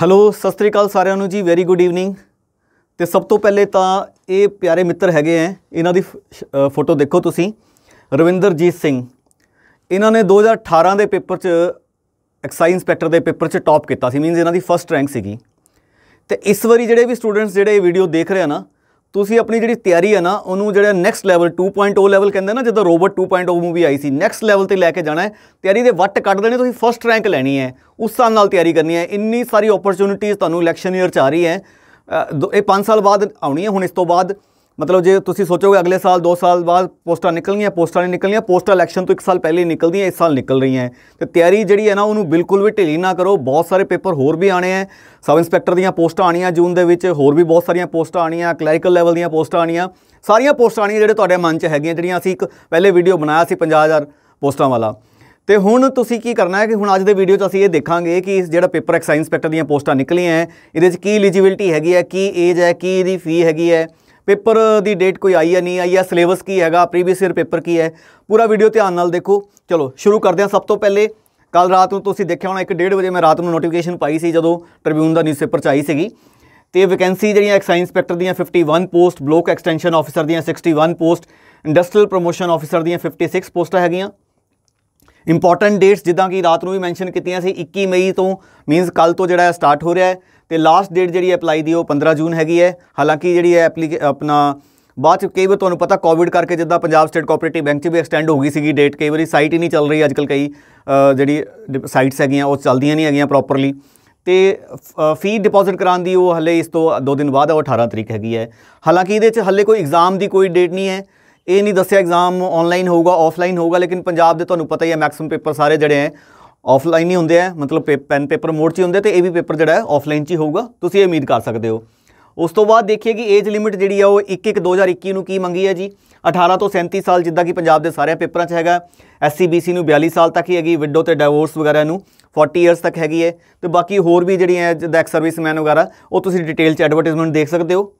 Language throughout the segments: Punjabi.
ਹੈਲੋ ਸਤਿ ਸ੍ਰੀ ਅਕਾਲ ਸਾਰਿਆਂ ਨੂੰ ਜੀ ਵੈਰੀ ਗੁੱਡ ਈਵਨਿੰਗ ਤੇ ਸਭ ਤੋਂ ਪਹਿਲੇ ਤਾਂ ਇਹ ਪਿਆਰੇ ਮਿੱਤਰ ਹੈਗੇ ਐ ਇਹਨਾਂ ਦੀ ਫੋਟੋ ਦੇਖੋ ਤੁਸੀਂ ਰਵਿੰਦਰਜੀਤ ਸਿੰਘ ਇਹਨਾਂ ਨੇ 2018 ਦੇ ਪੇਪਰ 'ਚ ਐਕਸਾਈਜ਼ ਇੰਸਪੈਕਟਰ ਦੇ ਪੇਪਰ 'ਚ ਟੌਪ ਕੀਤਾ ਸੀ ਮੀਨਸ ਇਹਨਾਂ ਦੀ ਫਰਸਟ ਰੈਂਕ ਸੀਗੀ ਤੇ ਇਸ ਵਾਰੀ ਜਿਹੜੇ ਵੀ ਸਟੂਡੈਂਟਸ ਜਿਹੜੇ ਇਹ ਵੀਡੀਓ ਦੇਖ ਰਹੇ ਆ ਨਾ ਤੁਸੀਂ ਆਪਣੀ ਜਿਹੜੀ ਤਿਆਰੀ ਹੈ ਨਾ ਉਹਨੂੰ ਜਿਹੜਾ ਨੈਕਸਟ ਲੈਵਲ 2.0 ਲੈਵਲ ਕਹਿੰਦੇ ਨਾ ਜਦੋਂ ਰੋਬਰਟ 2.0 ਮੂਵੀ ਆਈ ਸੀ ਨੈਕਸਟ ਲੈਵਲ ਤੇ ਲੈ ਕੇ ਜਾਣਾ ਹੈ ਤਿਆਰੀ ਦੇ ਵੱਟ ਕੱਢ ਦੇਣੇ ਤੁਸੀਂ ਫਰਸਟ ਰੈਂਕ ਲੈਣੀ ਹੈ ਉਸ ਸਾਲ ਨਾਲ ਤਿਆਰੀ ਕਰਨੀ ਹੈ ਇੰਨੀ ਸਾਰੀ ਓਪਰਚ्युनिटीज ਤੁਹਾਨੂੰ ਇਲੈਕਸ਼ਨ ਈਅਰ ਚ ਆ ਰਹੀ ਹੈ ਇਹ 5 ਸਾਲ ਬਾਅਦ ਆਉਣੀ ਹੈ ਹੁਣ ਇਸ ਤੋਂ ਬਾਅਦ ਮਤਲਬ ਜੇ ਤੁਸੀਂ ਸੋਚੋਗੇ ਅਗਲੇ ਸਾਲ 2 ਸਾਲ ਬਾਅਦ ਪੋਸਟਾਂ ਨਿਕਲਣੀਆਂ ਪੋਸਟਾਂ ਨਹੀਂ ਨਿਕਲਣੀਆਂ ਪੋਸਟਾਂ ਇਲੈਕਸ਼ਨ ਤੋਂ 1 ਸਾਲ ਪਹਿਲੇ ਨਿਕਲਦੀਆਂ ਇਸ ਸਾਲ ਨਿਕਲ ਰਹੀਆਂ ਤੇ ਤਿਆਰੀ ਜਿਹੜੀ ਹੈ ਨਾ ਉਹਨੂੰ ਬਿਲਕੁਲ ਵੀ ਢਿੱਲੀ ਨਾ ਕਰੋ ਬਹੁਤ ਸਾਰੇ ਪੇਪਰ ਹੋਰ ਵੀ ਆਣੇ ਆ ਸਬ ਇੰਸਪੈਕਟਰ ਦੀਆਂ ਪੋਸਟਾਂ ਆਣੀਆਂ ਜੂਨ ਦੇ ਵਿੱਚ ਹੋਰ ਵੀ ਬਹੁਤ ਸਾਰੀਆਂ ਪੋਸਟਾਂ ਆਣੀਆਂ ਕਲੈਰੀਕਲ ਲੈਵਲ ਦੀਆਂ ਪੋਸਟਾਂ ਆਣੀਆਂ ਸਾਰੀਆਂ ਪੋਸਟਾਂ ਆਣੀਆਂ ਜਿਹੜੇ ਤੁਹਾਡੇ ਮਨ 'ਚ ਹੈਗੀਆਂ ਜਿਹੜੀਆਂ ਅਸੀਂ ਇੱਕ ਪਹਿਲੇ ਵੀਡੀਓ ਬਣਾਇਆ ਸੀ 50000 ਪੋਸਟਾਂ ਵਾਲਾ ਤੇ ਹੁਣ ਤੁਸੀਂ ਕੀ ਕਰਨਾ ਹੈ ਕਿ ਹੁਣ ਅੱਜ ਦੇ ਵੀਡੀਓ 'ਚ ਅਸੀਂ ਇਹ ਦੇਖਾਂਗੇ ਕਿ ਜਿਹੜਾ ਪੇਪਰ ਐਕਸਾਈਜ਼ ਇੰਸਪੈਕਟਰ ਦੀਆਂ ਪੋਸਟਾਂ ਨਿਕਲੀਆਂ ਹੈ ਇਹਦੇ 'ਚ ਕੀ ਐਲੀਜੀਬਿਲਟੀ ਹੈਗੀ ਹੈ ਕੀ ਏਜ ਹੈ ਕੀ ਇਹਦੀ ਫੀ ਹੈਗੀ ਹੈ ਪੇਪਰ ਦੀ ਡੇਟ ਕੋਈ ਆਈ ਹੈ ਨਹੀਂ ਆਈ ਹੈ ਸਿਲੇਬਸ ਕੀ ਹੈਗਾ ਪ੍ਰੀਵੀਅਸ ਈਅਰ ਪੇਪਰ ਕੀ ਹੈ ਪੂਰਾ ਵੀਡੀਓ ਧਿਆਨ ਨਾਲ ਦੇਖੋ ਚਲੋ ਸ਼ੁਰੂ ਕਰਦੇ ਹਾਂ ਸਭ ਤੋਂ ਪਹਿਲੇ ਕੱਲ ਰਾਤ ਨੂੰ ਤੁਸੀਂ ਦੇਖਿਆ ਹੋਣਾ 1:30 ਵਜੇ ਮੈਂ ਰਾਤ ਨੂੰ ਨੋਟੀਫਿਕੇਸ਼ਨ ਪਾਈ ਸੀ ਜਦੋਂ ਟ੍ਰਿਬਿਊਨ ਦਾ ਨਿਊਜ਼ਪੇਪਰ ਚ ਆਈ ਸੀਗੀ ਤੇ ਵੈਕੈਂਸੀ ਜਿਹੜੀਆਂ ਐਕਸਾਈਜ਼ ਇੰਸਪੈਕਟਰ ਦੀਆਂ 51 ਪੋਸਟ ਬਲੋਕ ਐਕਸਟੈਂਸ਼ਨ ਆਫੀਸਰ ਦੀਆਂ 61 ਪੋਸਟ ਇੰਡਸਟਰੀਅਲ ਪ੍ਰੋਮੋਸ਼ਨ ਆਫੀਸਰ ਦੀਆਂ 56 ਪੋਸਟਾਂ ਹੈਗੀਆਂ ਇੰਪੋਰਟੈਂਟ ਡੇਟਸ ਜਿੱਦਾਂ ਕਿ ਰਾਤ ਨੂੰ ਵੀ ਮੈਂਸ਼ਨ ਕੀਤੀਆਂ ਸੀ 21 ਮਈ ਤੋਂ ਮੀਨਸ ਕੱਲ ਤੋਂ ਜਿਹੜਾ ਸਟਾਰਟ ਹੋ ਰਿਹਾ ਹੈ ਤੇ ਲਾਸਟ ਡੇਟ ਜਿਹੜੀ ਅਪਲਾਈ ਦੀ ਉਹ 15 ਜੂਨ ਹੈਗੀ ਹੈ ਹਾਲਾਂਕਿ ਜਿਹੜੀ ਹੈ ਐਪਲੀ ਆਪਣਾ ਬਾਅਦ ਚ ਕਈ ਵਾਰ ਤੁਹਾਨੂੰ ਪਤਾ ਕੋਵਿਡ ਕਰਕੇ ਜਿੱਦਾਂ ਪੰਜਾਬ ਸਟੇਟ ਕੋਆਪਰੇਟਿਵ ਬੈਂਕ ਚ ਵੀ ਐਕਸਟੈਂਡ ਹੋ ਗਈ ਸੀਗੀ ਡੇਟ ਕਈ ਵਾਰੀ ਸਾਈਟ ਹੀ ਨਹੀਂ ਚੱਲ ਰਹੀ ਅੱਜਕੱਲ ਕਈ ਜਿਹੜੀ ਸਾਈਟਸ ਹੈਗੀਆਂ ਉਹ ਚੱਲਦੀਆਂ ਨਹੀਂ ਹੈਗੀਆਂ ਪ੍ਰੋਪਰਲੀ ਤੇ ਫੀ ਡਿਪੋਜ਼ਿਟ ਕਰਾਉਣ ਦੀ ਉਹ ਹੱਲੇ ਇਸ ਤੋਂ 2 ਦਿਨ ਬਾਅਦ ਉਹ 18 ਤਰੀਕ ਹੈਗੀ ਹੈ ਹਾਲਾਂਕਿ ਇਹਦੇ 'ਚ ਹੱਲੇ ਕੋਈ ਐਗਜ਼ਾਮ ਦੀ ਕੋਈ ਡੇਟ ਨਹੀਂ ਹੈ ਇਹ ਨਹੀਂ ਦੱਸਿਆ ਐਗਜ਼ਾਮ ਆਨਲਾਈਨ ਹੋਊਗਾ ਆਫਲਾਈਨ ਹੋਊਗਾ ਲੇਕਿਨ ਪੰਜਾਬ ਦੇ ਤੁਹਾਨੂੰ ਪਤਾ ਹੀ ਹੈ ਮੈਕਸਿਮਮ ਪੇਪਰ ਸਾਰੇ ਜਿਹੜੇ ਹੈ ਆਫਲਾਈਨ ਹੀ ਹੁੰਦੇ ਆ ਮਤਲਬ ਪੈਨ ਪੇਪਰ ਮੋਡ 'ਚ ਹੀ ਹੁੰਦੇ ਤੇ ਇਹ ਵੀ ਪੇਪਰ ਜਿਹੜਾ ਹੈ ਆਫਲਾਈਨ 'ਚ ਹੀ ਹੋਊਗਾ ਤੁਸੀਂ ਇਹ ਉਮੀਦ ਕਰ ਸਕਦੇ ਹੋ ਉਸ ਤੋਂ ਬਾਅਦ ਦੇਖੀਏ ਕਿ ਏਜ ਲਿਮਿਟ ਜਿਹੜੀ ਆ ਉਹ 1 2021 ਨੂੰ ਕੀ ਮੰਗੀ ਹੈ ਜੀ 18 ਤੋਂ 37 ਸਾਲ ਜਿੱਦਾਂ ਕਿ ਪੰਜਾਬ ਦੇ ਸਾਰੇ ਪੇਪਰਾਂ 'ਚ ਹੈਗਾ ਐਸਸੀਬੀਸੀ ਨੂੰ 42 ਸਾਲ ਤੱਕ ਹੀ ਹੈਗੀ ਵਿਡੋ ਤੇ ਡਾਈਵੋਰਸ ਵਗੈਰਾ ਨੂੰ 40 ਇਅਰਸ ਤੱਕ ਹੈਗੀ ਹੈ ਤੇ ਬਾਕੀ ਹੋਰ ਵੀ ਜਿਹੜੀਆਂ ਜਿੱਦਾਂ ਐਕਸ ਸਰਵਿਸਮੈਨ ਵਗੈਰਾ ਉਹ ਤੁਸੀਂ ਡਿਟੇਲ 'ਚ ਐਡਵਰਟਾਈਜ਼ਮੈਂਟ ਦੇਖ ਸਕਦੇ ਹੋ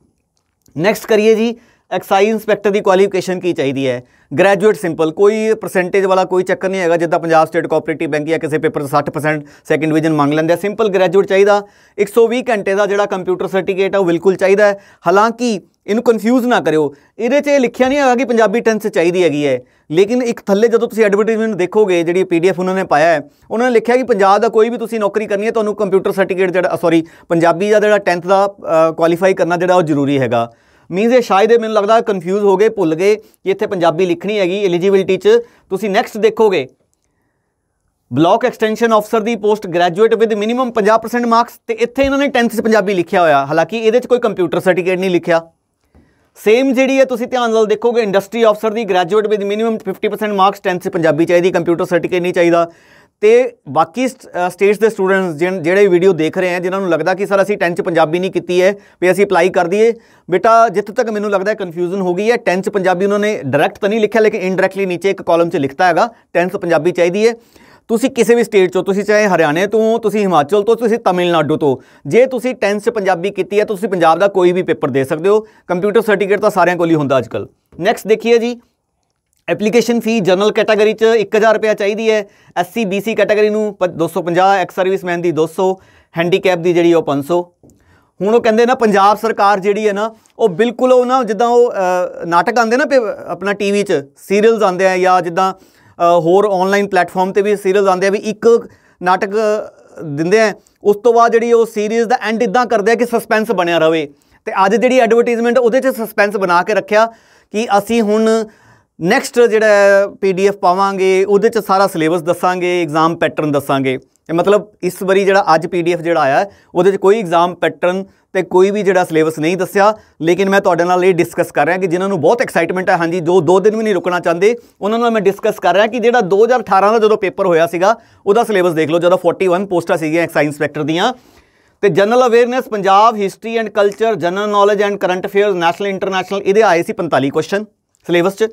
ਨੈਕਸਟ ਕਰੀਏ ਜੀ ਐਕਸਾਈਜ਼ ਇੰਸਪੈਕਟਰ ਦੀ ਕੁਆਲੀਫਿਕੇਸ਼ਨ ਕੀ ਚਾਹੀਦੀ ਹੈ ਗ੍ਰੈਜੂਏਟ ਸਿੰਪਲ ਕੋਈ ਪਰਸੈਂਟੇਜ ਵਾਲਾ ਕੋਈ ਚੱਕਰ ਨਹੀਂ ਹੈਗਾ ਜਿੱਦਾਂ ਪੰਜਾਬ ਸਟੇਟ ਕੋਆਪਰੇਟਿਵ ਬੈਂਕ ਜਾਂ ਕਿਸੇ ਪੇਪਰ 'ਚ 60% ਸੈਕੰਡ ਡਿਵੀਜ਼ਨ ਮੰਗ ਲੈਂਦੇ ਆ ਸਿੰਪਲ ਗ੍ਰੈਜੂਏਟ ਚਾਹੀਦਾ 120 ਘੰਟੇ ਦਾ ਜਿਹੜਾ ਕੰਪਿਊਟਰ ਸਰਟੀਫਿਕੇਟ ਆ ਉਹ ਬਿਲਕੁਲ ਚਾਹੀਦਾ ਹੈ ਹਾਲਾਂਕਿ ਇਹਨੂੰ ਕਨਫਿਊਜ਼ ਨਾ ਕਰਿਓ ਇਹਦੇ 'ਚ ਇਹ ਲਿਖਿਆ ਨਹੀਂ ਹੈਗਾ ਕਿ ਪੰਜਾਬੀ ਟੈਂਸ ਚਾਹੀਦੀ ਹੈਗੀ ਹੈ ਲੇਕਿਨ ਇੱਕ ਥੱਲੇ ਜਦੋਂ ਤੁਸੀਂ ਐਡਵਰਟਾਈਜ਼ਮੈਂਟ ਦੇਖੋਗੇ ਜਿਹੜੀ ਪੀਡੀਐਫ ਉਹਨਾਂ ਨੇ ਪਾਇਆ ਹੈ ਉਹਨਾਂ ਨੇ ਲਿਖਿਆ ਕਿ ਪੰਜਾਬ ਦਾ ਕੋਈ ਵੀ ਤੁਸੀਂ ਨੌਕਰੀ ਕਰਨੀ ਹੈ ਤੁਹਾਨੂੰ ਕੰਪਿਊਟਰ ਸਰਟੀਫਿਕੇਟ ਜਿਹੜਾ ਸੌਰੀ ਪੰਜਾਬੀ ਦਾ ਜਿਹੜਾ 10th ਦਾ ਕੁਆਲੀਫਾਈ ਕਰਨਾ ਜਿਹੜਾ ਉਹ ਜ਼ਰੂਰੀ ਹੈਗਾ ਮੀਨਸ ਇਹ ਸ਼ਾਇਦ ਮੈਨੂੰ ਲੱਗਦਾ ਕਨਫਿਊਜ਼ ਹੋ ਗਏ ਭੁੱਲ ਗਏ ਕਿ ਇੱਥੇ ਪੰਜਾਬੀ ਲਿਖਣੀ ਹੈਗੀ ਐਲੀਜੀਬਿਲਟੀ 'ਚ ਤੁਸੀਂ ਨੈਕਸਟ ਦੇਖੋਗੇ ਬਲਾਕ ਐਕਸਟੈਂਸ਼ਨ ਅਫਸਰ ਦੀ post graduate with minimum 50% marks ਤੇ ਇੱਥੇ ਇਹਨਾਂ ਨੇ 10th ਚ ਪੰਜਾਬੀ ਲਿਖਿਆ ਹੋਇਆ ਹਾਲਾਂਕਿ ਇਹਦੇ ਚ ਕੋਈ ਕੰਪਿਊਟਰ ਸਰਟੀਫਿਕੇਟ ਨਹੀਂ ਲਿਖਿਆ ਸੇਮ ਜਿਹੜੀ ਹੈ ਤੁਸੀਂ ਧਿਆਨ ਨਾਲ ਦੇਖੋਗੇ ਇੰਡਸਟਰੀ ਅਫਸਰ ਦੀ graduate with minimum 50% marks 10th ਚ ਪੰਜਾਬੀ ਚਾਹੀਦੀ ਕੰਪਿਊਟਰ ਸਰਟੀਫਿਕੇਟ ਨਹੀਂ ਚਾਹੀਦਾ ਤੇ ਬਾਕੀ ਸਟੇਟਸ ਦੇ ਸਟੂਡੈਂਟਸ ਜਿਹੜੇ ਵੀਡੀਓ ਦੇਖ ਰਹੇ ਆ ਜਿਨ੍ਹਾਂ ਨੂੰ ਲੱਗਦਾ ਕਿ ਸਰ ਅਸੀਂ 10 ਚ ਪੰਜਾਬੀ ਨਹੀਂ ਕੀਤੀ ਹੈ ਵੀ ਅਸੀਂ ਅਪਲਾਈ ਕਰ ਦਈਏ ਬੇਟਾ ਜਿੱਥੇ ਤੱਕ ਮੈਨੂੰ ਲੱਗਦਾ ਹੈ ਕਨਫਿਊਜ਼ਨ ਹੋ ਗਈ ਹੈ 10 ਚ ਪੰਜਾਬੀ ਉਹਨਾਂ ਨੇ ਡਾਇਰੈਕਟ ਤਾਂ ਨਹੀਂ ਲਿਖਿਆ ਲੇਕਿਨ ਇਨਡਾਇਰੈਕਟਲੀ ਨੀਚੇ ਇੱਕ ਕਾਲਮ 'ਚ ਲਿਖਤਾ ਹੈਗਾ 10 ਪੰਜਾਬੀ ਚਾਹੀਦੀ ਹੈ ਤੁਸੀਂ ਕਿਸੇ ਵੀ ਸਟੇਟ ਚੋਂ ਤੁਸੀਂ ਚਾਹੇ ਹਰਿਆਣੇ ਤੋਂ ਤੁਸੀਂ ਹਿਮਾਚਲ ਤੋਂ ਤੁਸੀਂ ਤਮਿਲਨਾਡੂ ਤੋਂ ਜੇ ਤੁਸੀਂ 10th ਪੰਜਾਬੀ ਕੀਤੀ ਹੈ ਤੁਸੀਂ ਪੰਜਾਬ ਦਾ ਕੋਈ ਵੀ ਪੇਪਰ ਦੇ ਸਕਦੇ ਹੋ ਕੰਪਿਊਟਰ ਸਰਟੀਫਿਕੇਟ ਤਾਂ ਸਾਰਿਆਂ ਕੋਲ ਹੀ ਹੁੰਦਾ ਅੱਜਕੱਲ ਨੈਕਸਟ ਦੇਖੀਏ ਜੀ ਐਪਲੀਕੇਸ਼ਨ ਫੀ ਜਨਰਲ ਕੈਟਾਗਰੀ ਚ 1000 ਰੁਪਏ ਚਾਹੀਦੀ ਹੈ ਐਸਸੀ ਬੀਸੀ ਕੈਟਾਗਰੀ ਨੂੰ 250 ਐਕਸ ਸਰਵਿਸਮੈਨ ਦੀ 200 ਹੈਂਡੀਕੈਪ ਦੀ ਜਿਹੜੀ ਉਹ 500 ਹੁਣ ਉਹ ਕਹਿੰਦੇ ਨਾ ਪੰਜਾਬ ਸਰਕਾਰ ਜਿਹੜੀ ਹੈ ਨਾ ਉਹ ਬਿਲਕੁਲ ਉਹ ਨਾ ਜਿੱਦਾਂ ਉਹ ਨਾਟਕ ਆਉਂਦੇ ਨਾ ਆਪਣਾ ਟੀਵੀ 'ਚ ਸੀਰੀਅਲਸ ਆਉਂਦੇ ਆ ਜਾਂ ਜਿੱਦਾਂ ਹੋਰ ਆਨਲਾਈਨ ਪਲੇਟਫਾਰਮ ਤੇ ਵੀ ਸੀਰੀਅਲਸ ਆਉਂਦੇ ਆ ਵੀ ਇੱਕ ਨਾਟਕ ਦਿੰਦੇ ਆ ਉਸ ਤੋਂ ਬਾਅਦ ਜਿਹੜੀ ਉਹ ਸੀਰੀਜ਼ ਦਾ ਐਂਡ ਇਦਾਂ ਕਰਦੇ ਆ ਕਿ ਸਸਪੈਂਸ ਬਣਿਆ ਰਹੇ ਤੇ ਅੱਜ ਜਿਹੜੀ ਐਡਵਰਟਾਈਜ਼ਮੈਂਟ ਉਹਦੇ 'ਚ ਸਸਪੈਂਸ ਬਣਾ ਕੇ ਰੱਖਿਆ ਕਿ ਅਸੀਂ ਹੁਣ ਨੈਕਸਟ ਜਿਹੜਾ ਪੀਡੀਐਫ ਪਾਵਾਂਗੇ ਉਹਦੇ ਚ ਸਾਰਾ ਸਿਲੇਬਸ ਦੱਸਾਂਗੇ ਐਗਜ਼ਾਮ ਪੈਟਰਨ ਦੱਸਾਂਗੇ ਇਹ ਮਤਲਬ ਇਸ ਵਾਰੀ ਜਿਹੜਾ ਅੱਜ ਪੀਡੀਐਫ ਜਿਹੜਾ ਆਇਆ ਉਹਦੇ ਚ ਕੋਈ ਐਗਜ਼ਾਮ ਪੈਟਰਨ ਤੇ ਕੋਈ ਵੀ ਜਿਹੜਾ ਸਿਲੇਬਸ ਨਹੀਂ ਦੱਸਿਆ ਲੇਕਿਨ ਮੈਂ ਤੁਹਾਡੇ ਨਾਲ ਇਹ ਡਿਸਕਸ ਕਰ ਰਿਹਾ ਕਿ ਜਿਨ੍ਹਾਂ ਨੂੰ ਬਹੁਤ ਐਕਸਾਈਟਮੈਂਟ ਹੈ ਹਾਂਜੀ ਜੋ 2 ਦਿਨ ਵੀ ਨਹੀਂ ਰੁਕਣਾ ਚਾਹੁੰਦੇ ਉਹਨਾਂ ਨਾਲ ਮੈਂ ਡਿਸਕਸ ਕਰ ਰਿਹਾ ਕਿ ਜਿਹੜਾ 2018 ਦਾ ਜਦੋਂ ਪੇਪਰ ਹੋਇਆ ਸੀਗਾ ਉਹਦਾ ਸਿਲੇਬਸ ਦੇਖ ਲਓ ਜਦੋਂ 41 ਪੋਸਟਾਂ ਸੀਗੀਆਂ ਐਕਸਾਈਜ਼ ਇੰਸਪੈਕਟਰ ਦੀਆਂ ਤੇ general awareness Punjab history and culture general knowledge and current affairs national international ਇਹਦੇ ਆਏ ਸੀ 45 ਕੁਐਸਚਨ ਸਿਲੇਬਸ 'ਚ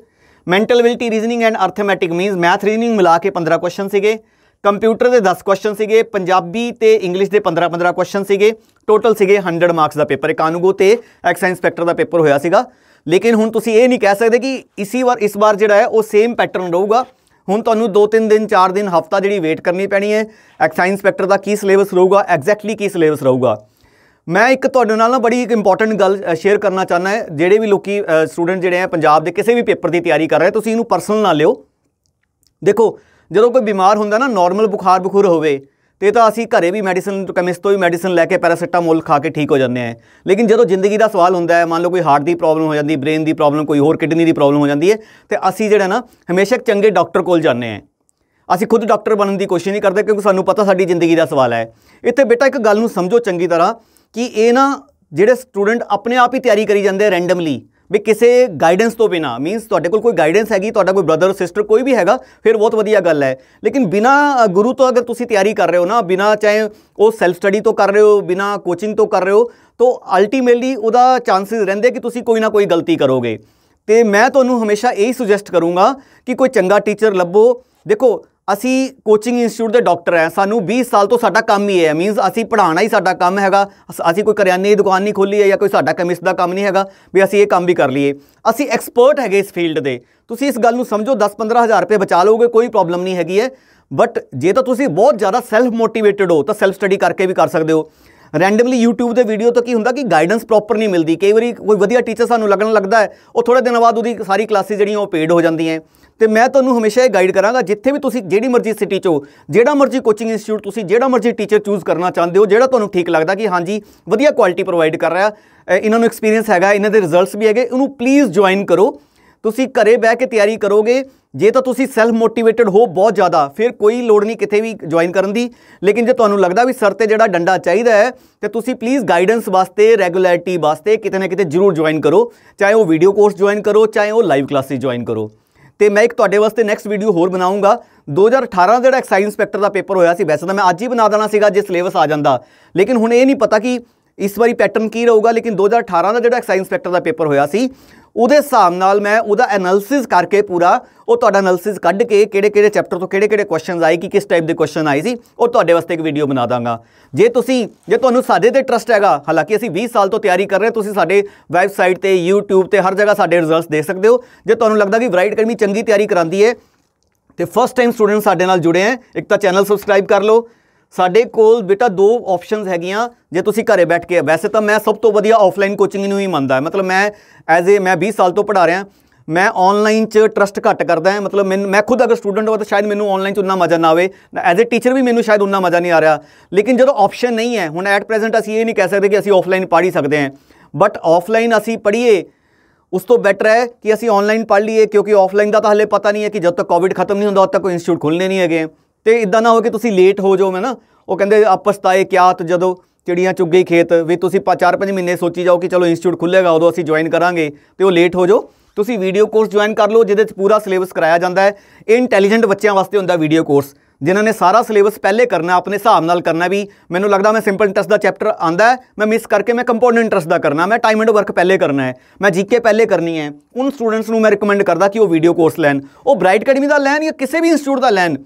mental ability reasoning and arithmetic means math reasoning ਮਿਲਾ ਕੇ 15 ਕੁਐਸਚਨ ਸੀਗੇ ਕੰਪਿਊਟਰ ਦੇ 10 ਕੁਐਸਚਨ ਸੀਗੇ ਪੰਜਾਬੀ ਤੇ ਇੰਗਲਿਸ਼ ਦੇ 15-15 ਕੁਐਸਚਨ ਸੀਗੇ ਟੋਟਲ ਸੀਗੇ 100 ਮਾਰਕਸ ਦਾ ਪੇਪਰ ਕਾਨੂੰਗੋ ਤੇ ਐਕਸਾਈਜ਼ ਇੰਸਪੈਕਟਰ ਦਾ ਪੇਪਰ ਹੋਇਆ ਸੀਗਾ ਲੇਕਿਨ ਹੁਣ ਤੁਸੀਂ ਇਹ ਨਹੀਂ ਕਹਿ ਸਕਦੇ ਕਿ ਇਸੀ ਵਾਰ ਇਸ ਵਾਰ ਜਿਹੜਾ ਹੈ ਉਹ ਸੇਮ ਪੈਟਰਨ ਰਹੂਗਾ ਹੁਣ ਤੁਹਾਨੂੰ 2-3 ਦਿਨ 4 ਦਿਨ ਹਫਤਾ ਜਿਹੜੀ ਵੇਟ ਕਰਨੀ ਪੈਣੀ ਹੈ ਐਕਸਾਈਜ਼ ਇੰਸਪੈਕਟਰ ਦਾ ਕੀ ਸਿਲੇਬਸ ਰਹੂਗਾ ਐਗਜ਼ੈਕਟਲੀ ਕੀ ਸਿਲੇਬਸ ਰਹੂਗਾ ਮੈਂ ਇੱਕ ਤੁਹਾਡੇ ਨਾਲ ਨਾ ਬੜੀ ਇੱਕ ਇੰਪੋਰਟੈਂਟ ਗੱਲ ਸ਼ੇਅਰ ਕਰਨਾ ਚਾਹੁੰਦਾ ਹੈ ਜਿਹੜੇ ਵੀ ਲੋਕੀ ਸਟੂਡੈਂਟ ਜਿਹੜੇ ਆ ਪੰਜਾਬ ਦੇ ਕਿਸੇ ਵੀ ਪੇਪਰ ਦੀ ਤਿਆਰੀ ਕਰ ਰਹੇ ਤੁਸੀਂ ਇਹਨੂੰ ਪਰਸਨਲ ਨਾ ਲਿਓ ਦੇਖੋ ਜਦੋਂ ਕੋਈ ਬਿਮਾਰ ਹੁੰਦਾ ਨਾ ਨਾਰਮਲ ਬੁਖਾਰ ਬਖੂਰ ਹੋਵੇ ਤੇ ਤਾਂ ਅਸੀਂ ਘਰੇ ਵੀ ਮੈਡੀਸਨ ਕੈਮਿਸਟ ਤੋਂ ਵੀ ਮੈਡੀਸਨ ਲੈ ਕੇ ਪੈਰਾਸੀਟਾਮੋਲ ਖਾ ਕੇ ਠੀਕ ਹੋ ਜਾਂਦੇ ਆ ਲੇਕਿਨ ਜਦੋਂ ਜ਼ਿੰਦਗੀ ਦਾ ਸਵਾਲ ਹੁੰਦਾ ਹੈ ਮੰਨ ਲਓ ਕੋਈ ਹਾਰਟ ਦੀ ਪ੍ਰੋਬਲਮ ਹੋ ਜਾਂਦੀ ਬ੍ਰੇਨ ਦੀ ਪ੍ਰੋਬਲਮ ਕੋਈ ਹੋਰ ਕਿਡਨੀ ਦੀ ਪ੍ਰੋਬਲਮ ਹੋ ਜਾਂਦੀ ਹੈ ਤੇ ਅਸੀਂ ਜਿਹੜਾ ਨਾ ਹਮੇਸ਼ਾ ਚੰਗੇ ਡਾਕਟਰ ਕੋਲ ਜਾਂਦੇ ਆ ਅਸੀਂ ਖੁਦ ਡਾਕਟਰ ਬਣਨ ਦੀ ਕੋਸ਼ਿਸ਼ ਨਹੀਂ ਕਰਦੇ ਕਿਉਂਕਿ ਸਾਨੂੰ ਪਤਾ ਸਾਡੀ ਜ਼ਿੰਦਗੀ ਦਾ ਸਵਾਲ ਹੈ ਇੱਥੇ ਬੇਟਾ ਇੱਕ ਗੱਲ ਨੂੰ ਸਮਝੋ ਚੰਗੀ ਤਰ੍ਹਾਂ ਕਿ ਇਹ ਨਾ ਜਿਹੜੇ ਸਟੂਡੈਂਟ ਆਪਣੇ ਆਪ ਹੀ ਤਿਆਰੀ ਕਰੀ ਜਾਂਦੇ ਰੈਂਡਮਲੀ ਵੀ ਕਿਸੇ ਗਾਈਡੈਂਸ ਤੋਂ ਬਿਨਾ ਮੀਨਸ ਤੁਹਾਡੇ ਕੋਲ ਕੋਈ ਗਾਈਡੈਂਸ ਹੈਗੀ ਤੁਹਾਡਾ ਕੋਈ ਬ੍ਰਦਰ ਸਿਸਟਰ ਕੋਈ ਵੀ ਹੈਗਾ ਫਿਰ ਬਹੁਤ ਵਧੀਆ ਗੱਲ ਹੈ ਲੇਕਿਨ ਬਿਨਾ ਗੁਰੂ ਤੋਂ ਅਗਰ ਤੁਸੀਂ ਤਿਆਰੀ ਕਰ ਰਹੇ ਹੋ ਨਾ ਬਿਨਾ ਚਾਹੇ ਉਹ ਸੈਲਫ ਸਟੱਡੀ ਤੋਂ ਕਰ ਰਹੇ ਹੋ ਬਿਨਾ ਕੋਚਿੰਗ ਤੋਂ ਕਰ ਰਹੇ ਹੋ ਤਾਂ ਅਲਟੀਮੇਟਲੀ ਉਹਦਾ ਚਾਂਸਸ ਰਹਿੰਦੇ ਕਿ ਤੁਸੀਂ ਕੋਈ ਨਾ ਕੋਈ ਗਲਤੀ ਕਰੋਗੇ ਤੇ ਮੈਂ ਤੁਹਾਨੂੰ ਹਮੇਸ਼ਾ ਇਹੀ ਸੁਜੈਸਟ ਕਰੂੰਗਾ ਕਿ ਕੋਈ ਚੰਗਾ ਟੀਚਰ ਲੱਭੋ ਦੇਖੋ ਅਸੀਂ ਕੋਚਿੰਗ ਇੰਸਟੀਚਿਊਟ ਦੇ ਡਾਕਟਰ ਆ ਸਾਨੂੰ 20 ਸਾਲ ਤੋਂ ਸਾਡਾ ਕੰਮ ਹੀ ਹੈ ਮੀਨਸ ਅਸੀਂ ਪੜਾਉਣਾ ਹੀ ਸਾਡਾ ਕੰਮ ਹੈਗਾ ਅਸੀਂ ਕੋਈ ਕਰਿਆਨੇ ਦੀ ਦੁਕਾਨ ਨਹੀਂ ਖੋਲੀ ਹੈ ਜਾਂ ਕੋਈ ਸਾਡਾ ਕੈਮਿਸਟ ਦਾ ਕੰਮ ਨਹੀਂ ਹੈਗਾ ਵੀ ਅਸੀਂ ਇਹ ਕੰਮ ਵੀ ਕਰ ਲਈਏ ਅਸੀਂ ਐਕਸਪਰਟ ਹੈਗੇ ਇਸ ਫੀਲਡ ਦੇ ਤੁਸੀਂ ਇਸ ਗੱਲ ਨੂੰ ਸਮਝੋ 10-15000 ਰੁਪਏ ਬਚਾ ਲਓਗੇ ਕੋਈ ਪ੍ਰੋਬਲਮ ਨਹੀਂ ਹੈਗੀ ਹੈ ਬਟ ਜੇ ਤਾਂ ਤੁਸੀਂ ਬਹੁਤ ਜ਼ਿਆਦਾ ਸੈਲਫ ਮੋਟੀਵੇਟਿਡ ਹੋ ਤਾਂ ਸੈਲਫ ਸਟੱਡੀ ਕਰਕੇ ਵੀ ਕਰ ਸਕਦੇ ਹੋ ਰੈਂਡਮਲੀ YouTube ਦੇ ਵੀਡੀਓ ਤੋਂ ਕੀ ਹੁੰਦਾ ਕਿ ਗਾਈਡੈਂਸ ਪ੍ਰੋਪਰ ਨਹੀਂ ਮਿਲਦੀ ਕਈ ਵਾਰੀ ਕੋਈ ਵਧੀਆ ਟੀਚਰ ਸਾਨੂੰ ਲੱਗਣ ਲੱਗਦਾ ਹੈ ਉਹ ਥੋੜੇ ਦਿਨਾਂ ਬਾਅਦ ਉਹਦੀ ਸਾਰੀ ਕਲਾਸਿਸ ਜਿਹੜੀਆਂ ਉਹ ਪੇਡ ਹੋ ਜਾਂਦੀਆਂ ਤੇ ਮੈਂ ਤੁਹਾਨੂੰ ਹਮੇਸ਼ਾ ਇਹ ਗਾਈਡ ਕਰਾਂਗਾ ਜਿੱਥੇ ਵੀ ਤੁਸੀਂ ਜਿਹੜੀ ਮਰਜ਼ੀ ਸਿਟੀ 'ਚ ਹੋ ਜਿਹੜਾ ਮਰਜ਼ੀ ਕੋਚਿੰਗ ਇੰਸਟੀਚਿਊਟ ਤੁਸੀਂ ਜਿਹੜਾ ਮਰਜ਼ੀ ਟੀਚਰ ਚੂਜ਼ ਕਰਨਾ ਚਾਹੁੰਦੇ ਹੋ ਜਿਹੜਾ ਤੁਹਾਨੂੰ ਠੀਕ ਲੱਗਦਾ ਕਿ ਹਾਂਜੀ ਵਧੀਆ ਕੁਆਲਿਟੀ ਪ੍ਰੋਵਾਈਡ ਕਰ ਰਿਹਾ ਇਹਨਾਂ ਨੂੰ ਐਕਸਪੀਰੀਅੰਸ ਹੈਗਾ ਇਹਨਾਂ ਦੇ ਰਿਜ਼ਲਟਸ ਵੀ ਹੈਗੇ ਉਹਨੂੰ ਪਲੀਜ਼ ਜੁਆਇਨ ਕਰੋ ਤੁਸੀਂ ਘਰੇ ਬਹਿ ਕੇ ਤਿਆਰੀ ਕਰੋਗੇ ਜੇ ਤਾਂ ਤੁਸੀਂ ਸੈਲਫ ਮੋਟੀਵੇਟਡ ਹੋ ਬਹੁਤ ਜ਼ਿਆਦਾ ਫਿਰ ਕੋਈ ਲੋੜ ਨਹੀਂ ਕਿਤੇ ਵੀ ਜੁਆਇਨ ਕਰਨ ਦੀ ਲੇਕਿਨ ਜੇ ਤੁਹਾਨੂੰ ਲੱਗਦਾ ਵੀ ਸਰ ਤੇ ਜਿਹੜਾ ਡੰਡਾ ਚਾਹੀਦਾ ਹੈ ਤੇ ਤੁਸੀਂ ਪਲੀਜ਼ ਗਾਈਡੈਂਸ ਵਾਸਤੇ ਰੈਗੂਲੈਰਿਟੀ ਵਾਸਤੇ ਕਿਤੇ ਨਾ ਕਿਤੇ ਜ਼ਰੂਰ ਜੁਆਇਨ ਕਰੋ ਚਾਹੇ ਉਹ ਵੀਡੀਓ ਕੋਰਸ ਜੁਆਇਨ ਕਰੋ ਚਾਹੇ ਉਹ ਲਾਈਵ ਕਲਾਸਿਸ ਜੁਆਇਨ ਕਰੋ ਤੇ ਮੈਂ ਇੱਕ ਤੁਹਾਡੇ ਵਾਸਤੇ ਨੈਕਸਟ ਵੀਡੀਓ ਹੋਰ ਬਣਾਉਂਗਾ 2018 ਦਾ ਜਿਹੜਾ ਐਕਸਾਈਜ਼ ਇਨਸਪੈਕਟਰ ਦਾ ਪੇਪਰ ਹੋਇਆ ਸੀ ਵੈਸੇ ਤਾਂ ਮੈਂ ਅੱਜ ਹੀ ਬਣਾ ਦੇਣਾ ਸੀਗਾ ਜੇ ਸਿਲੇਬਸ ਆ ਜਾਂਦਾ ਲੇਕਿਨ ਹੁਣ ਇਹ ਨਹੀਂ ਪਤਾ ਕਿ ਇਸ ਵਾਰੀ ਪੈਟਰਨ ਕੀ ਰਹੂਗਾ ਲੇਕਿਨ 2018 ਦਾ ਜਿਹੜਾ ਐਕਸਾਈਜ਼ ਇਨਸਪੈਕਟਰ ਦਾ ਪੇਪਰ ਹੋਇਆ ਸੀ ਉਹਦੇ ਹਿਸਾਬ ਨਾਲ ਮੈਂ ਉਹਦਾ ਐਨਾਲਿਸਿਸ ਕਰਕੇ ਪੂਰਾ ਉਹ ਤੁਹਾਡਾ ਐਨਾਲਿਸਿਸ ਕੱਢ ਕੇ ਕਿਹੜੇ ਕਿਹੜੇ ਚੈਪਟਰ ਤੋਂ ਕਿਹੜੇ ਕਿਹੜੇ ਕੁਐਸਚਨਸ ਆਏ ਕਿ ਕਿਸ ਟਾਈਪ ਦੇ ਕੁਐਸਚਨ ਆਏ ਸੀ ਉਹ ਤੁਹਾਡੇ ਵਾਸਤੇ ਇੱਕ ਵੀਡੀਓ ਬਣਾ ਦਾਂਗਾ ਜੇ ਤੁਸੀਂ ਜੇ ਤੁਹਾਨੂੰ ਸਾਡੇ ਤੇ ਟਰਸਟ ਹੈਗਾ ਹਾਲਾਂਕਿ ਅਸੀਂ 20 ਸਾਲ ਤੋਂ ਤਿਆਰੀ ਕਰ ਰਹੇ ਤੁਸੀਂ ਸਾਡੇ ਵੈਬਸਾਈਟ ਤੇ YouTube ਤੇ ਹਰ ਜਗ੍ਹਾ ਸਾਡੇ ਰਿਜ਼ਲਟਸ ਦੇਖ ਸਕਦੇ ਹੋ ਜੇ ਤੁਹਾਨੂੰ ਲੱਗਦਾ ਕਿ ਬ੍ਰਾਈਟ ਅਕੈਡਮੀ ਚੰਗੀ ਤਿਆਰੀ ਕਰਾਉਂਦੀ ਹੈ ਤੇ ਫਸਟ ਟਾਈਮ ਸਟੂਡੈਂਟ ਸਾਡੇ ਨਾਲ ਜੁੜੇ ਆ ਇੱਕ ਤਾਂ ਚੈਨਲ ਸਬਸਕ੍ਰਾਈਬ ਕਰ ਲਓ ਸਾਡੇ ਕੋਲ ਬੇਟਾ ਦੋ ਆਪਸ਼ਨਸ ਹੈਗੀਆਂ ਜੇ ਤੁਸੀਂ ਘਰੇ ਬੈਠ ਕੇ ਵੈਸੇ ਤਾਂ ਮੈਂ ਸਭ ਤੋਂ ਵਧੀਆ ਆਫਲਾਈਨ ਕੋਚਿੰਗ ਨੂੰ ਹੀ ਮੰਨਦਾ ਮਤਲਬ ਮੈਂ ਐਜ਼ ਏ ਮੈਂ 20 ਸਾਲ ਤੋਂ ਪੜਾ ਰਿਹਾ ਮੈਂ ਆਨਲਾਈਨ 'ਚ ਟਰਸਟ ਘੱਟ ਕਰਦਾ ਹਾਂ ਮਤਲਬ ਮੈਂ ਮੈਂ ਖੁਦ ਅਗਰ ਸਟੂਡੈਂਟ ਹੋਵਾਂ ਤਾਂ ਸ਼ਾਇਦ ਮੈਨੂੰ ਆਨਲਾਈਨ 'ਚ ਉਨਾ ਮਜ਼ਾ ਨਾ ਆਵੇ ਐਜ਼ ਅ ਟੀਚਰ ਵੀ ਮੈਨੂੰ ਸ਼ਾਇਦ ਉਨਾ ਮਜ਼ਾ ਨਹੀਂ ਆ ਰਿਹਾ ਲੇਕਿਨ ਜਦੋਂ ਆਪਸ਼ਨ ਨਹੀਂ ਹੈ ਹੁਣ ਐਟ ਪ੍ਰੈਜ਼ੈਂਟ ਅਸੀਂ ਇਹ ਨਹੀਂ ਕਹਿ ਸਕਦੇ ਕਿ ਅਸੀਂ ਆਫਲਾਈਨ ਪੜ ਹੀ ਸਕਦੇ ਹਾਂ ਬਟ ਆਫਲਾਈਨ ਅਸੀਂ ਪੜ੍ਹੀਏ ਉਸ ਤੋਂ ਬੈਟਰ ਹੈ ਕਿ ਅਸੀਂ ਆਨਲਾਈਨ ਪੜ੍ਹ ਲਈਏ ਕਿਉਂਕਿ ਆਫਲਾਈਨ ਦਾ ਤਾਂ ਹਲੇ ਪਤਾ ਨਹੀਂ ਹੈ ਕਿ ਜਦ ਤੱਕ ਕੋਵਿਡ ਖਤਮ ਨਹੀਂ ਹੁੰਦਾ ਉਦ ਤੱਕ ਕੋਈ ਇੰਸਟੀਚਿਊਟ ਖੁੱਲਨੇ ਨਹੀਂ ਹੈਗੇ ਤੇ ਇਦਾਂ ਨਾ ਹੋ ਕਿ ਤੁਸੀਂ ਲੇਟ ਹੋ ਜਾਓ ਮੈਂ ਨਾ ਉਹ ਕਹਿੰਦੇ ਆਪਸ ਤਾਏ ਕਿਆਤ ਜਦੋਂ ਚਿੜੀਆਂ ਚੁੱਗ ਗਈ ਖੇਤ ਵੀ ਤੁਸੀਂ 4-5 ਮਹੀਨੇ ਸੋਚੀ ਜਾਓ ਕਿ ਚਲੋ ਇੰਸਟੀਚਿਊਟ ਖੁੱਲੇਗਾ ਉਦੋਂ ਅਸੀਂ ਜੁਆਇਨ ਕਰਾਂਗੇ ਤੇ ਉਹ ਲੇਟ ਹੋ ਜਾਓ ਤੁਸੀਂ ਵੀਡੀਓ ਕੋਰਸ ਜੁਆਇਨ ਕਰ ਲਓ ਜਿਹਦੇ ਵਿੱਚ ਪੂਰਾ ਸਿਲੇਬਸ ਕਰਾਇਆ ਜਾਂਦਾ ਹੈ ਇਹ ਇੰਟੈਲੀਜੈਂਟ ਬੱਚਿਆਂ ਵਾਸਤੇ ਹੁੰਦਾ ਵੀਡੀਓ ਕੋਰਸ ਜਿਨ੍ਹਾਂ ਨੇ ਸਾਰਾ ਸਿਲੇਬਸ ਪਹਿਲੇ ਕਰਨਾ ਆਪਣੇ ਹਿਸਾਬ ਨਾਲ ਕਰਨਾ ਵੀ ਮੈਨੂੰ ਲੱਗਦਾ ਮੈਂ ਸਿੰਪਲ ਇੰਟਰਸਟ ਦਾ ਚੈਪਟਰ ਆਂਦਾ ਮੈਂ ਮਿਸ ਕਰਕੇ ਮੈਂ ਕੰਪੋਨੈਂਟ ਇੰਟਰਸਟ ਦਾ ਕਰਨਾ ਮੈਂ ਟਾਈਮ ਐਂਡ ਵਰਕ ਪਹਿਲੇ ਕਰਨਾ ਹੈ ਮੈਂ ਜੀਕੇ ਪਹਿਲੇ ਕਰਨੀ ਹੈ ਉਹਨਾਂ ਸਟੂਡੈਂਟਸ ਨੂੰ ਮੈਂ ਰეკਮੈਂਡ ਕਰਦਾ ਕਿ ਉਹ ਵੀਡੀਓ ਕੋਰਸ ਲੈਣ ਉਹ ਬ੍ਰਾਈਟ ਅਕੈਡਮੀ ਦਾ ਲੈਣ ਜਾਂ ਕਿਸੇ ਵੀ ਇੰਸਟੀਚਿਊਟ ਦਾ ਲੈਣ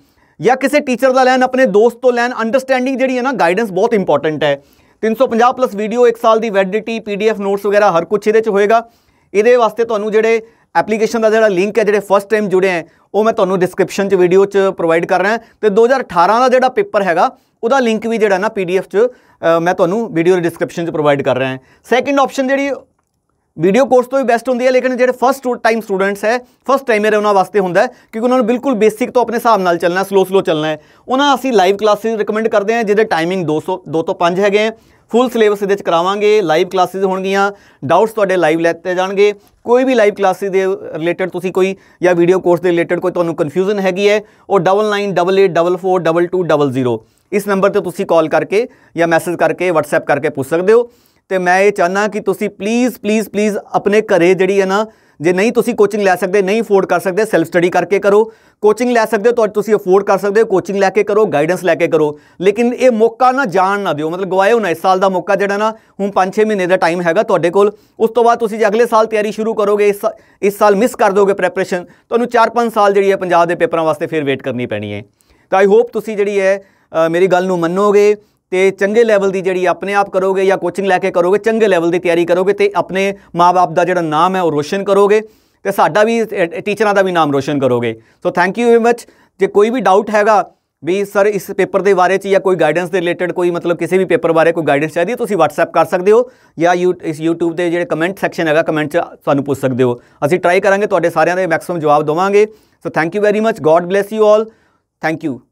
ਜਾਂ ਕਿਸੇ ਟੀਚਰ ਦਾ ਲੈਣ ਆਪਣੇ ਦੋਸਤ ਤੋਂ ਲੈਣ ਅੰਡਰਸਟੈਂਡਿੰਗ ਜਿਹੜੀ ਹੈ ਨਾ ਗਾਈਡੈਂਸ ਬਹੁਤ ਇੰਪੋਰਟੈਂਟ ਹੈ 350 ਪਲੱਸ ਵੀਡੀਓ 1 ਸਾਲ ਦੀ ਵੈਲਿਡਿਟੀ ਪੀਡੀਐਫ ਨੋਟਸ ਵਗੈਰਾ ਹਰ ਕੁਝ ਇਹਦੇ 'ਚ ਹੋਏਗਾ ਇਹਦੇ ਵਾਸਤੇ ਤੁਹਾਨੂੰ ਜਿਹੜੇ ਐਪਲੀਕੇਸ਼ਨ ਦਾ ਜਿਹੜਾ ਲਿੰਕ ਹੈ ਜਿਹੜੇ ਫਸਟ ਟਾਈਮ ਜੁੜੇ ਆ ਉਹ ਮੈਂ ਤੁਹਾਨੂੰ ਡਿਸਕ੍ਰਿਪਸ਼ਨ 'ਚ ਵੀਡੀਓ 'ਚ ਪ੍ਰੋਵਾਈਡ ਕਰ ਰਿਹਾ ਤੇ 2018 ਦਾ ਜਿਹੜਾ ਪੇਪਰ ਹੈਗਾ ਉਹਦਾ ਲਿੰਕ ਵੀ ਜਿਹੜਾ ਨਾ ਪੀਡੀਐਫ 'ਚ ਮੈਂ ਤੁਹਾਨੂੰ ਵੀਡੀਓ ਦੇ ਡਿਸਕ੍ਰਿਪਸ਼ਨ 'ਚ ਪ੍ਰੋਵਾਈਡ ਕਰ ਰਿਹਾ ਹਾਂ ਸੈਕੰਡ ਆਪਸ਼ਨ ਜਿਹੜੀ ਵੀਡੀਓ ਕੋਰਸ ਤੋਂ ਵੀ ਬੈਸਟ ਹੁੰਦੀ ਹੈ ਲੇਕਿਨ ਜਿਹੜੇ ਫਸਟ ਟਾਈਮ ਸਟੂਡੈਂਟਸ ਹੈ ਫਸਟ ਇਹ ਉਹਨਾਂ ਵਾਸਤੇ ਹੁੰਦਾ ਕਿਉਂਕਿ ਉਹਨਾਂ ਨੂੰ ਬਿਲਕੁਲ ਬੇਸਿਕ ਤੋਂ ਆਪਣੇ ਹਿਸਾਬ ਨਾਲ ਚੱਲਣਾ ਸਲੋ ਸਲੋ ਚੱਲਣਾ ਹੈ ਉਹਨਾਂ ਅਸੀਂ ਲਾਈਵ ਕਲਾਸਿਸ ਰეკਮੈਂਡ ਕਰਦੇ ਹਾਂ ਜਿਹਦੇ ਟਾਈਮਿੰਗ 200 2 ਤੋਂ 5 ਹੈਗੇ ਫੁੱਲ ਸਿਲੇਬਸ ਇਹਦੇ ਚ ਕਰਾਵਾਂਗੇ ਲਾਈਵ ਕਲਾਸਿਸ ਹੋਣਗੀਆਂ ਡਾਊਟਸ ਤੁਹਾਡੇ ਲਾਈਵ ਲੈਤੇ ਜਾਣਗੇ ਕੋਈ ਵੀ ਲਾਈਵ ਕਲਾਸਿਸ ਦੇ ਰਿਲੇਟਡ ਤੁਸੀਂ ਕੋਈ ਜਾਂ ਵੀਡੀਓ ਕੋਰਸ ਦੇ ਰਿਲੇਟਡ ਕੋਈ ਤੁਹਾਨੂੰ ਕਨਫਿਊਜ਼ਨ ਹੈਗੀ ਹੈ ਉਹ 9988442200 ਇਸ ਨੰਬਰ ਤੇ ਤੁਸੀਂ ਕਾਲ ਕਰਕੇ ਜਾਂ ਮੈਸੇਜ ਕਰਕੇ WhatsApp ਕਰਕੇ ਪੁੱਛ ਸਕਦੇ ਹੋ ਤੇ ਮੈਂ ਇਹ ਚਾਹਨਾ ਕਿ ਤੁਸੀਂ ਪਲੀਜ਼ ਪਲੀਜ਼ ਪਲੀਜ਼ ਆਪਣੇ ਘਰੇ ਜਿਹੜੀ ਹੈ ਨਾ ਜੇ ਨਹੀਂ ਤੁਸੀਂ ਕੋਚਿੰਗ ਲੈ ਸਕਦੇ ਨਹੀਂ ਅਫੋਰਡ ਕਰ ਸਕਦੇ ਸੈਲਫ ਸਟੱਡੀ ਕਰਕੇ ਕਰੋ ਕੋਚਿੰਗ ਲੈ ਸਕਦੇ ਹੋ ਤਾਂ ਤੁਸੀਂ ਅਫੋਰਡ ਕਰ ਸਕਦੇ ਹੋ ਕੋਚਿੰਗ ਲੈ ਕੇ ਕਰੋ ਗਾਈਡੈਂਸ ਲੈ ਕੇ ਕਰੋ ਲੇਕਿਨ ਇਹ ਮੌਕਾ ਨਾ ਜਾਣ ਨਾ ਦਿਓ ਮਤਲਬ ਗਵਾਇਓ ਨਾ ਇਸ ਸਾਲ ਦਾ ਮੌਕਾ ਜਿਹੜਾ ਨਾ ਹੁਣ 5-6 ਮਹੀਨੇ ਦਾ ਟਾਈਮ ਹੈਗਾ ਤੁਹਾਡੇ ਕੋਲ ਉਸ ਤੋਂ ਬਾਅਦ ਤੁਸੀਂ ਜੇ ਅਗਲੇ ਸਾਲ ਤਿਆਰੀ ਸ਼ੁਰੂ ਕਰੋਗੇ ਇਸ ਇਸ ਸਾਲ ਮਿਸ ਕਰ ਦੋਗੇ ਪ੍ਰੈਪਰੇਸ਼ਨ ਤੁਹਾਨੂੰ 4-5 ਸਾਲ ਜਿਹੜੀ ਹੈ ਪੰਜਾਬ ਦੇ ਪੇਪਰਾਂ ਵਾਸਤੇ ਫਿਰ ਵੇਟ ਕਰਨੀ ਪੈਣੀ ਹੈ ਤਾਂ ਆਈ ਹੋਪ ਤੁਸੀਂ ਜਿਹੜੀ ਹੈ ਮੇਰੀ ਗੱਲ ਨੂੰ ਮੰਨੋਗੇ ਤੇ ਚੰਗੇ ਲੈਵਲ ਦੀ ਜਿਹੜੀ ਆਪਣੇ ਆਪ ਕਰੋਗੇ ਜਾਂ ਕੋਚਿੰਗ ਲੈ ਕੇ ਕਰੋਗੇ ਚੰਗੇ ਲੈਵਲ ਦੀ ਤਿਆਰੀ ਕਰੋਗੇ ਤੇ ਆਪਣੇ ਮਾਪੇ ਦਾ ਜਿਹੜਾ ਨਾਮ ਹੈ ਉਹ ਰੋਸ਼ਨ ਕਰੋਗੇ ਤੇ ਸਾਡਾ ਵੀ ਟੀਚਰਾਂ ਦਾ ਵੀ ਨਾਮ ਰੋਸ਼ਨ ਕਰੋਗੇ so thank you very much ਜੇ ਕੋਈ ਵੀ ਡਾਊਟ ਹੈਗਾ ਵੀ ਸਰ ਇਸ ਪੇਪਰ ਦੇ ਬਾਰੇ ਚ ਜਾਂ ਕੋਈ ਗਾਈਡੈਂਸ ਦੇ ਰਿਲੇਟਡ ਕੋਈ ਮਤਲਬ ਕਿਸੇ ਵੀ ਪੇਪਰ ਬਾਰੇ ਕੋਈ ਗਾਈਡੈਂਸ ਚਾਹੀਦੀ ਤੁਸੀਂ WhatsApp ਕਰ ਸਕਦੇ ਹੋ ਜਾਂ ਇਸ YouTube ਦੇ ਜਿਹੜੇ ਕਮੈਂਟ ਸੈਕਸ਼ਨ ਹੈਗਾ ਕਮੈਂਟ ਚ ਸਾਨੂੰ ਪੁੱਛ ਸਕਦੇ ਹੋ ਅਸੀਂ ਟਰਾਈ ਕਰਾਂਗੇ ਤੁਹਾਡੇ ਸਾਰਿਆਂ ਦੇ ਮੈਕਸਿਮਮ ਜਵਾਬ ਦਵਾਂਗੇ so thank you very much god bless you all thank you